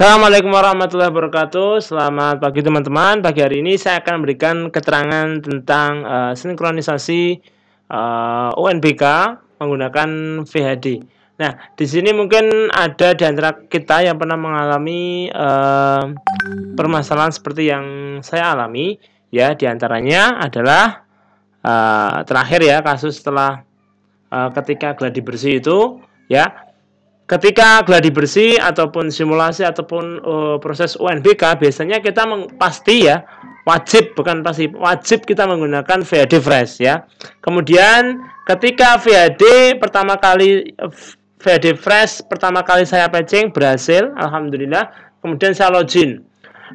Assalamualaikum warahmatullahi wabarakatuh. Selamat pagi teman-teman. Pagi hari ini saya akan memberikan keterangan tentang uh, sinkronisasi uh, eh, UNBK menggunakan VHD. Nah, di sini mungkin ada di antara kita yang pernah mengalami uh, permasalahan seperti yang saya alami. Ya, di antaranya adalah uh, terakhir ya kasus setelah uh, ketika gladi bersih itu ya Ketika gladi bersih ataupun simulasi ataupun uh, proses UNBK biasanya kita pasti ya wajib bukan pasti wajib kita menggunakan VAD fresh ya. Kemudian ketika VAD pertama kali VAD fresh pertama kali saya patching berhasil alhamdulillah. Kemudian saya login.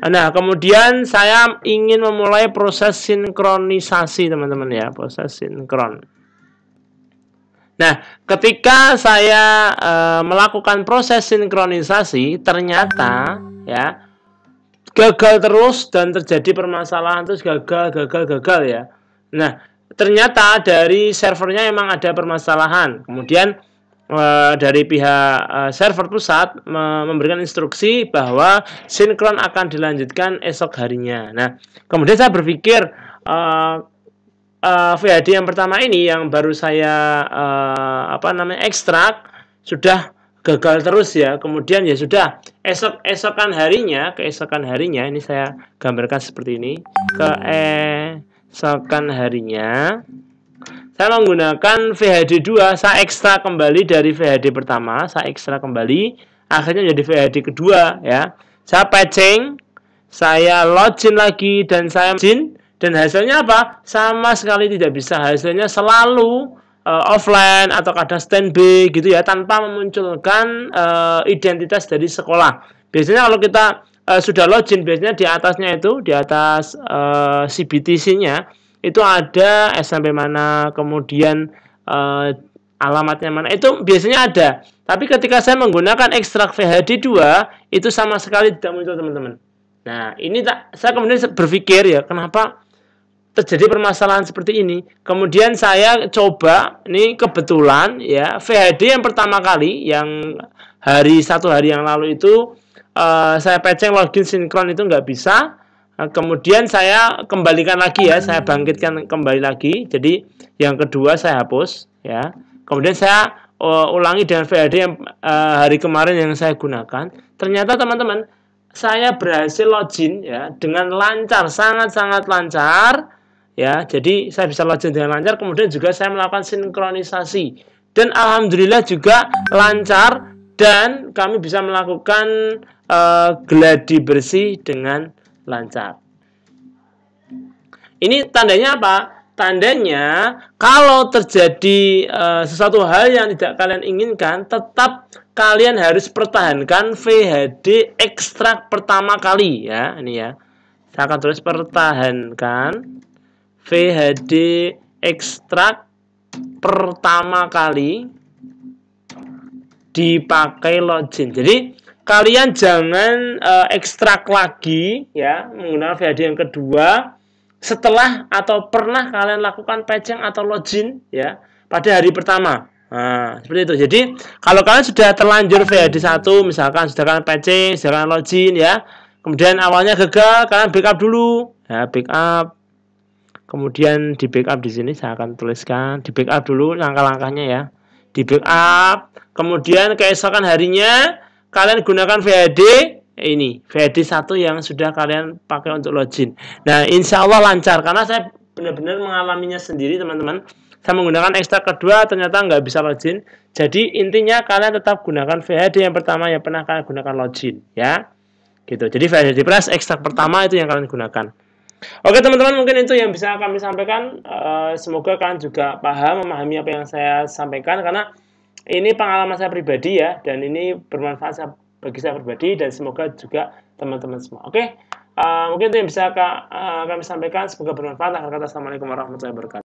Nah, kemudian saya ingin memulai proses sinkronisasi teman-teman ya, proses sinkron. Nah, ketika saya e, melakukan proses sinkronisasi, ternyata ya gagal terus dan terjadi permasalahan terus gagal, gagal, gagal ya. Nah, ternyata dari servernya memang ada permasalahan. Kemudian e, dari pihak e, server pusat me memberikan instruksi bahwa sinkron akan dilanjutkan esok harinya. Nah, kemudian saya berpikir e, uh, eh, VHD yang pertama ini yang baru saya uh, apa namanya ekstrak sudah gagal terus ya. Kemudian ya sudah esok esokan harinya keesokan harinya ini saya gambarkan seperti ini keesokan harinya saya menggunakan VHD 2 saya ekstra kembali dari VHD pertama saya ekstra kembali akhirnya jadi VHD kedua ya saya patching saya login lagi dan saya login dan hasilnya apa sama sekali tidak bisa hasilnya selalu uh, offline atau kadang standby gitu ya tanpa memunculkan uh, identitas dari sekolah biasanya kalau kita uh, sudah login biasanya di atasnya itu di atas uh, CBTC-nya itu ada SMP mana kemudian uh, alamatnya mana itu biasanya ada tapi ketika saya menggunakan ekstrak VHD2 itu sama sekali tidak muncul teman-teman nah ini tak saya kemudian berpikir ya kenapa terjadi permasalahan seperti ini. Kemudian saya coba, ini kebetulan ya VHD yang pertama kali yang hari satu hari yang lalu itu uh, saya peceng login sinkron itu nggak bisa. Uh, kemudian saya kembalikan lagi ya, saya bangkitkan kembali lagi. Jadi yang kedua saya hapus ya. Kemudian saya uh, ulangi dengan VHD yang uh, hari kemarin yang saya gunakan. Ternyata teman-teman saya berhasil login ya dengan lancar, sangat-sangat lancar ya jadi saya bisa login dengan lancar kemudian juga saya melakukan sinkronisasi dan alhamdulillah juga lancar dan kami bisa melakukan uh, gladi bersih dengan lancar ini tandanya apa tandanya kalau terjadi uh, sesuatu hal yang tidak kalian inginkan tetap kalian harus pertahankan VHD ekstrak pertama kali ya ini ya saya akan tulis pertahankan VHD ekstrak pertama kali dipakai login. Jadi kalian jangan uh, ekstrak lagi ya menggunakan VHD yang kedua setelah atau pernah kalian lakukan patching atau login ya pada hari pertama. Nah, seperti itu. Jadi, kalau kalian sudah terlanjur VHD 1 misalkan sudah kalian patching, sudah kalian login ya. Kemudian awalnya gagal, kalian backup dulu. Ya, backup kemudian di backup di sini saya akan tuliskan di backup dulu langkah-langkahnya ya di backup kemudian keesokan harinya kalian gunakan VHD eh, ini VHD satu yang sudah kalian pakai untuk login nah insya Allah lancar karena saya benar-benar mengalaminya sendiri teman-teman saya menggunakan ekstra kedua ternyata nggak bisa login jadi intinya kalian tetap gunakan VHD yang pertama yang pernah kalian gunakan login ya gitu jadi VHD plus ekstrak pertama itu yang kalian gunakan Oke teman-teman mungkin itu yang bisa kami sampaikan. Eh, semoga kalian juga paham memahami apa yang saya sampaikan karena ini pengalaman saya pribadi ya dan ini bermanfaat bagi saya pribadi dan semoga juga teman-teman semua. Oke, eh, mungkin itu yang bisa eh, kami sampaikan. Semoga bermanfaat. assalamualaikum warahmatullahi wabarakatuh.